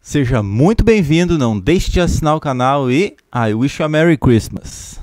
Seja muito bem-vindo, não deixe de assinar o canal e I wish you a Merry Christmas.